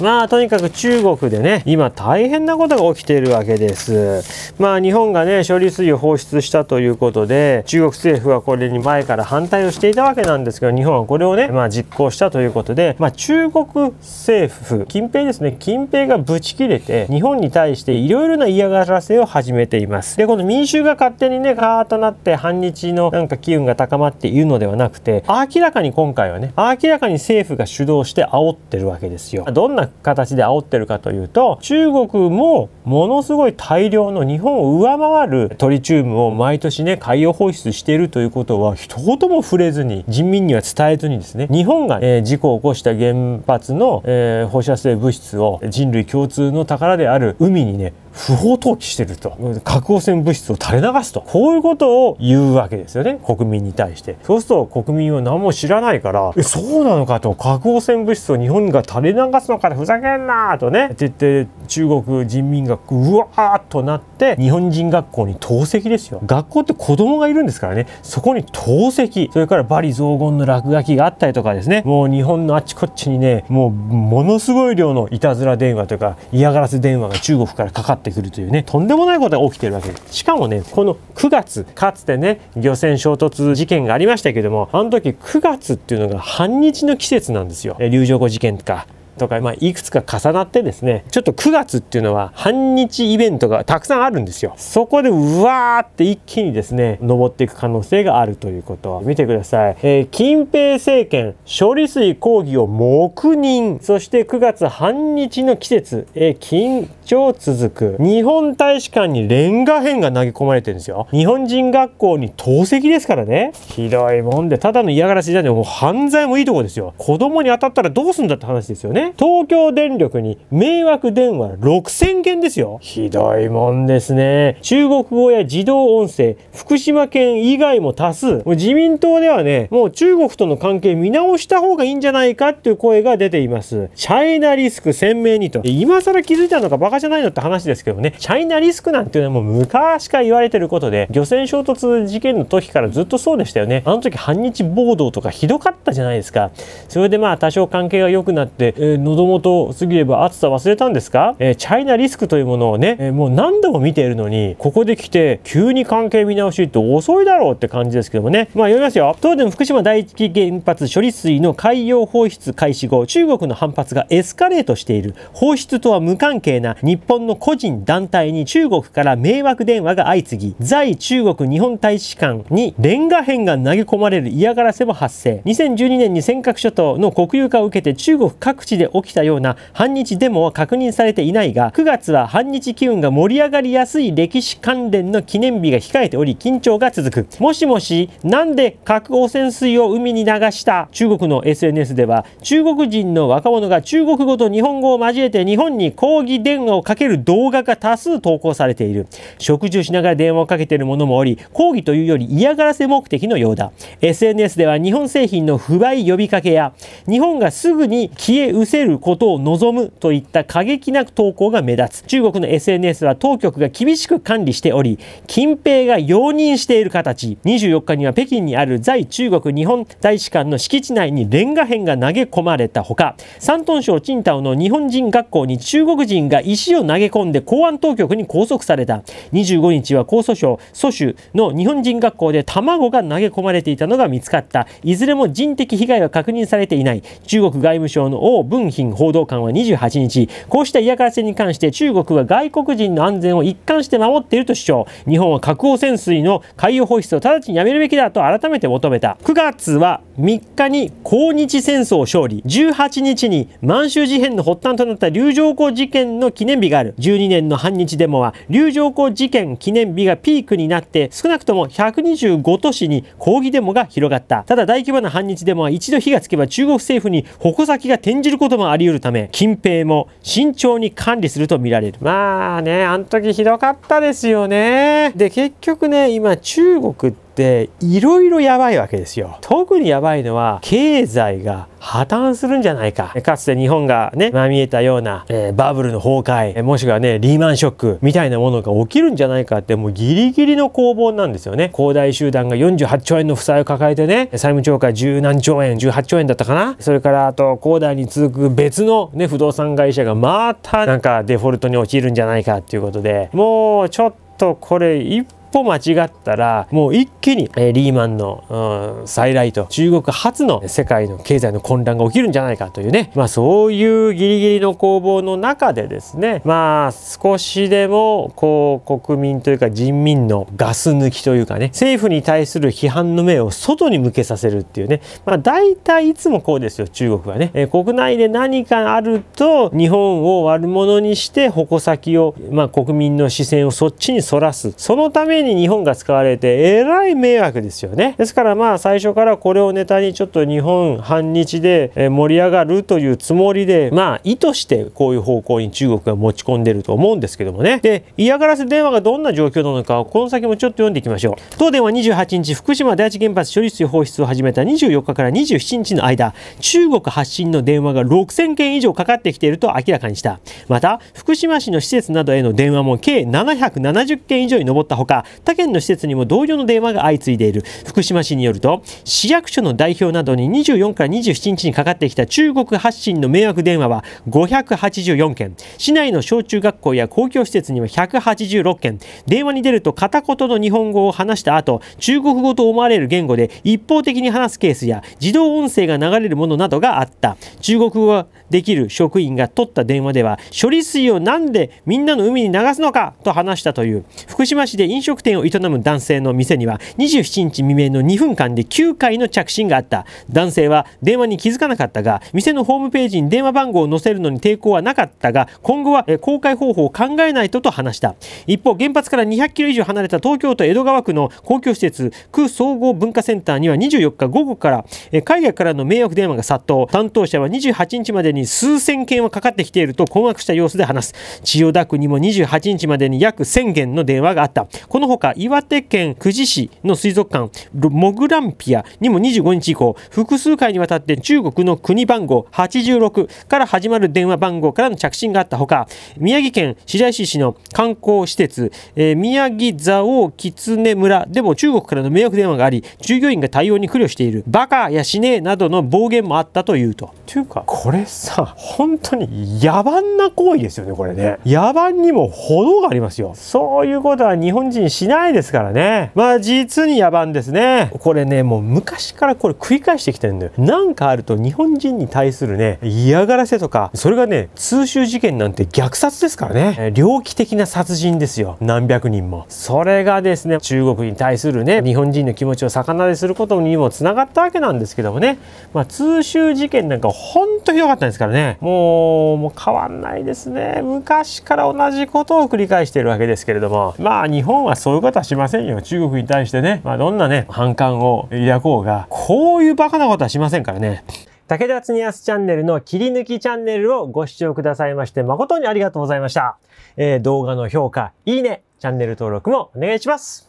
まあとにかく中国でね今大変なことが起きているわけですまあ日本がね処理水を放出したということで中国政府はこれに前から反対をしていたわけなんですけど日本はこれをねまあ実行したということでまあ中国政府近平ですね近平がぶち切れて日本に対していろいろな嫌がらせを始めていますでこの民衆が勝手にねカーッとなって反日のなんか機運が高まっているのではなくて明らかに今回はね明らかに政府が主導して煽ってるわけですよどんな形で煽ってるかというと中国もものすごい大量の日本を上回るトリチウムを毎年ね海洋放出しているということは一言も触れずに人民には伝えずにですね日本が、えー、事故を起こした原発の、えー、放射性物質を人類共通の宝である海にね不法投棄してると核汚染物質を垂れ流すとこういうことを言うわけですよね国民に対してそうすると国民は何も知らないからえそうなのかと核汚染物質を日本が垂れ流すのかでふざけんなとねって言って中国人民がうわーっとなって日本人学校に投石ですよ学校って子供がいるんですからねそこに投石それからバリ雑言の落書きがあったりとかですねもう日本のあちこちにねもうものすごい量のいたずら電話とか嫌がらせ電話が中国からかかってくるというねとんでもないことが起きてるわけですしかもねこの9月かつてね漁船衝突事件がありましたけどもあの時9月っていうのが反日の季節なんですよ。え流上湖事件とかとか、まあ、いくつか重なってですねちょっと9月っていうのは半日イベントがたくさんあるんですよそこでうわーって一気にですね登っていく可能性があるということ見てください、えー、近平政権処理水抗議を黙認そして9月半日の季節、えー、緊張続く日本大使館にレンガ片が投げ込まれてるんですよ日本人学校に投石ですからねひどいもんでただの嫌がらせじゃねもう犯罪もいいとこですよ子供に当たったらどうすんだって話ですよね東京電力に迷惑電話6000件ですよひどいもんですね中国語や自動音声福島県以外も多数自民党ではねもう中国との関係見直した方がいいんじゃないかっていう声が出ていますチャイナリスク鮮明にと今更気づいたのかバカじゃないのって話ですけどねチャイナリスクなんていうのはもう昔から言われてることで漁船衝突事件の時からずっとそうでしたよねあの時反日暴動とかひどかったじゃないですかそれでまあ多少関係が良くなって、えー喉元過ぎれば暑さ忘れたんですか、えー、チャイナリスクというものをね、えー、もう何度も見ているのにここで来て急に関係見直しって遅いだろうって感じですけどもねまあ読みますよ東電福島第一原発処理水の海洋放出開始後中国の反発がエスカレートしている放出とは無関係な日本の個人団体に中国から迷惑電話が相次ぎ在中国日本大使館にレンガ片が投げ込まれる嫌がらせも発生2012年に尖閣諸島の国有化を受けて中国各地で起きたような反日デモは確認されていないが9月は反日機運が盛り上がりやすい歴史関連の記念日が控えており緊張が続くもしもしなんで核汚染水を海に流した中国の SNS では中国人の若者が中国語と日本語を交えて日本に抗議電話をかける動画が多数投稿されている食事をしながら電話をかけているものもおり抗議というより嫌がらせ目的のようだ SNS では日本製品の不買呼びかけや日本がすぐに消え失せることを望むといった過激な投稿が目立つ中国の SNS は当局が厳しく管理しており近平が容認している形24日には北京にある在中国日本大使館の敷地内にレンガ片が投げ込まれたほか山東省青島の日本人学校に中国人が石を投げ込んで公安当局に拘束された25日は江蘇省蘇州の日本人学校で卵が投げ込まれていたのが見つかったいずれも人的被害は確認されていない中国外務省の王文文賓報道官は28日、こうした嫌がらせに関して中国は外国人の安全を一貫して守っていると主張、日本は核汚染水の海洋放出を直ちにやめるべきだと改めて求めた。9月は3日に抗日戦争勝利、18日に満州事変の発端となった龍浄港事件の記念日がある。12年の反日デモは龍浄港事件記念日がピークになって、少なくとも125都市に抗議デモが広がった。ただ大規模な反日デモは一度火がつけば中国政府に矛先が転じることこともあり得るため近平も慎重に管理するとみられるまあねあの時ひどかったですよねで結局ね今中国ってっていろいろやばいわけですよ。特にやばいのは経済が破綻するんじゃないか。かつて日本がね、まみえたような、えー、バブルの崩壊、もしくはね、リーマンショックみたいなものが起きるんじゃないかって、もうギリギリの攻防なんですよね。恒大集団が48兆円の負債を抱えてね、債務超過十何兆円、18兆円だったかな。それからあと、恒大に続く別のね、不動産会社がまたなんかデフォルトに陥るんじゃないかっていうことで、もうちょっととこれ一歩間違ったらもう一気にリーマンの、再来と中国初の世界の経済の混乱が起きるんじゃないかというねまあそういうギリギリの攻防の中でですねまあ少しでもこう国民というか人民のガス抜きというかね政府に対する批判の目を外に向けさせるっていうねまあ大体いつもこうですよ中国はね、国内で何かあると日本を悪者にして矛先をまあ国民の視線をそっちにそらすそのために日本が使われてえらい迷惑ですよね。ですからまあ最初からこれをネタにちょっと日本反日で盛り上がるというつもりでまあ意図してこういう方向に中国が持ち込んでると思うんですけどもね。で嫌がらせ電話がどんな状況なのかをこの先もちょっと読んでいきましょう。東電は28日福島第一原発処理水放出を始めた24日から27日の間中国発信の電話が6000件以上かかってきていると明らかにした。また福島市の施設などへの電話も計770件以上に上ったほか他県の施設にも同様の電話が相次いでいる福島市によると市役所の代表などに24から27日にかかってきた中国発信の迷惑電話は584件市内の小中学校や公共施設には186件電話に出ると片言の日本語を話した後中国語と思われる言語で一方的に話すケースや自動音声が流れるものなどがあった中国語ができる職員が取った電話では処理水をなんでみんなの海に流すのかと話したという福島市で飲食店を営む男性の店には27日未明の2分間で9回の着信があった男性は電話に気づかなかったが店のホームページに電話番号を載せるのに抵抗はなかったが今後は公開方法を考えないとと話した一方原発から200キロ以上離れた東京都江戸川区の公共施設区総合文化センターには24日午後から海外からの迷惑電話が殺到担当者は28日までに数千件はかかってきていると困惑した様子で話す千代田区にも28日までに約1000件の電話があったこのほか岩手県久慈市の水族館モグランピアにも25日以降複数回にわたって中国の国番号86から始まる電話番号からの着信があったほか宮城県白石市の観光施設、えー、宮城蔵王狐村でも中国からの迷惑電話があり従業員が対応に苦慮しているバカやしねえなどの暴言もあったというと。というかこれさ本当に野蛮な行為ですよねこれね野蛮にも程がありますよそういうことは日本人しないですからねまあ実に野蛮ですねこれねもう昔からこれ繰り返してきてるんだよなんかあると日本人に対するね嫌がらせとかそれがね通習事件なんて虐殺ですからね猟奇的な殺人ですよ何百人もそれがですね中国に対するね日本人の気持ちを逆なですることにもつながったわけなんですけどもねまあ通習事件なんかほんとひどかったですからねもうもう変わんないですね昔から同じことを繰り返してるわけですけれどもまあ日本はそうそういうことはしませんよ。中国に対してね、まあ、どんなね、反感を抱こうが、こういうバカなことはしませんからね。武田つにやすチャンネルの切り抜きチャンネルをご視聴くださいまして誠にありがとうございました。えー、動画の評価、いいね、チャンネル登録もお願いします。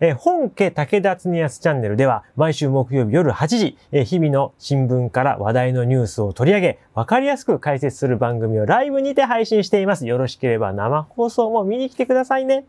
え本家武田つにやすチャンネルでは毎週木曜日夜8時、え日々の新聞から話題のニュースを取り上げ、わかりやすく解説する番組をライブにて配信しています。よろしければ生放送も見に来てくださいね。